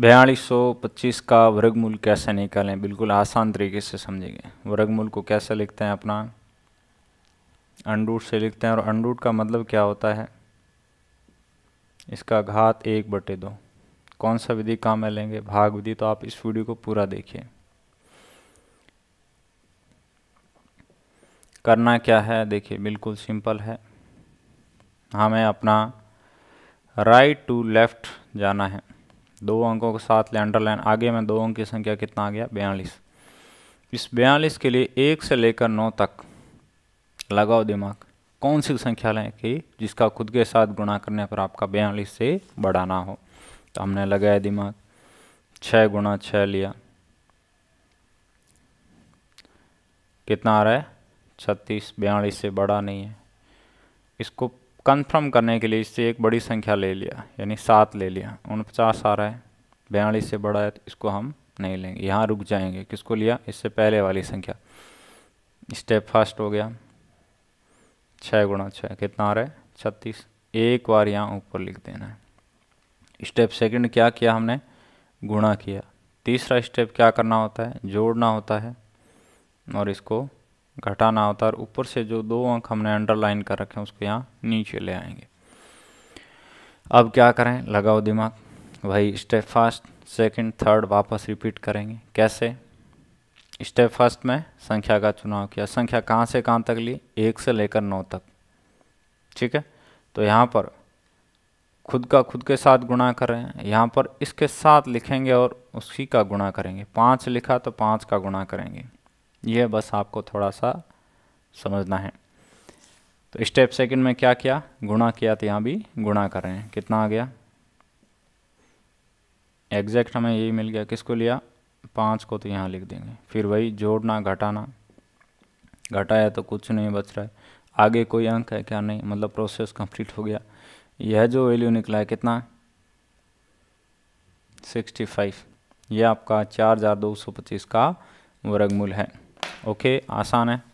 बयालीस सौ पच्चीस का वर्गमूल कैसे निकालें बिल्कुल आसान तरीके से समझेंगे वर्गमूल को कैसे लिखते हैं अपना अंडूट से लिखते हैं और अंडूट का मतलब क्या होता है इसका घात एक बटे दो कौन सा विधि काम में लेंगे भाग विधि तो आप इस वीडियो को पूरा देखिए करना क्या है देखिए बिल्कुल सिंपल है हमें अपना राइट टू लेफ़्ट जाना है दो अंकों के साथ ले अंडरलाइन आगे में दो अंक की संख्या कितना आ गया बयालीस इस बयालीस के लिए एक से लेकर नौ तक लगाओ दिमाग कौन सी संख्या लें कि जिसका खुद के साथ गुणा करने पर आपका बयालीस से बड़ा ना हो तो हमने लगाया दिमाग छः गुणा छः लिया कितना आ रहा है छत्तीस बयालीस से बड़ा नहीं है इसको कन्फर्म करने के लिए इससे एक बड़ी संख्या ले लिया यानी सात ले लिया उनपचास आ रहा है बयालीस से बड़ा है तो इसको हम नहीं लेंगे यहाँ रुक जाएंगे किसको लिया इससे पहले वाली संख्या स्टेप फर्स्ट हो गया छः गुणा छः कितना आ रहा है छत्तीस एक बार यहाँ ऊपर लिख देना है स्टेप सेकंड क्या किया हमने गुणा किया तीसरा स्टेप क्या करना होता है जोड़ना होता है और इसको घटाना होता है और ऊपर से जो दो अंक हमने अंडरलाइन कर रखे हैं उसको यहाँ नीचे ले आएंगे अब क्या करें लगाओ दिमाग वही स्टेप फर्स्ट सेकंड, थर्ड वापस रिपीट करेंगे कैसे स्टेप फर्स्ट में संख्या का चुनाव किया संख्या कहाँ से कहाँ तक ली एक से लेकर नौ तक ठीक है तो यहाँ पर खुद का खुद के साथ गुणा कर रहे हैं यहाँ पर इसके साथ लिखेंगे और उसी का गुणा करेंगे पाँच लिखा तो पाँच का गुणा करेंगे ये बस आपको थोड़ा सा समझना है तो स्टेप सेकंड में क्या किया गुणा किया तो यहाँ भी गुणा कर रहे हैं कितना आ गया एग्जैक्ट हमें यही मिल गया किसको लिया पाँच को तो यहाँ लिख देंगे फिर वही जोड़ना घटाना घटाया तो कुछ नहीं बच रहा है आगे कोई अंक है क्या नहीं मतलब प्रोसेस कंप्लीट हो गया यह जो वैल्यू निकला है कितना सिक्सटी फाइव यह आपका चार हज़ार दो सौ पच्चीस का वर्गमूल है ओके आसान है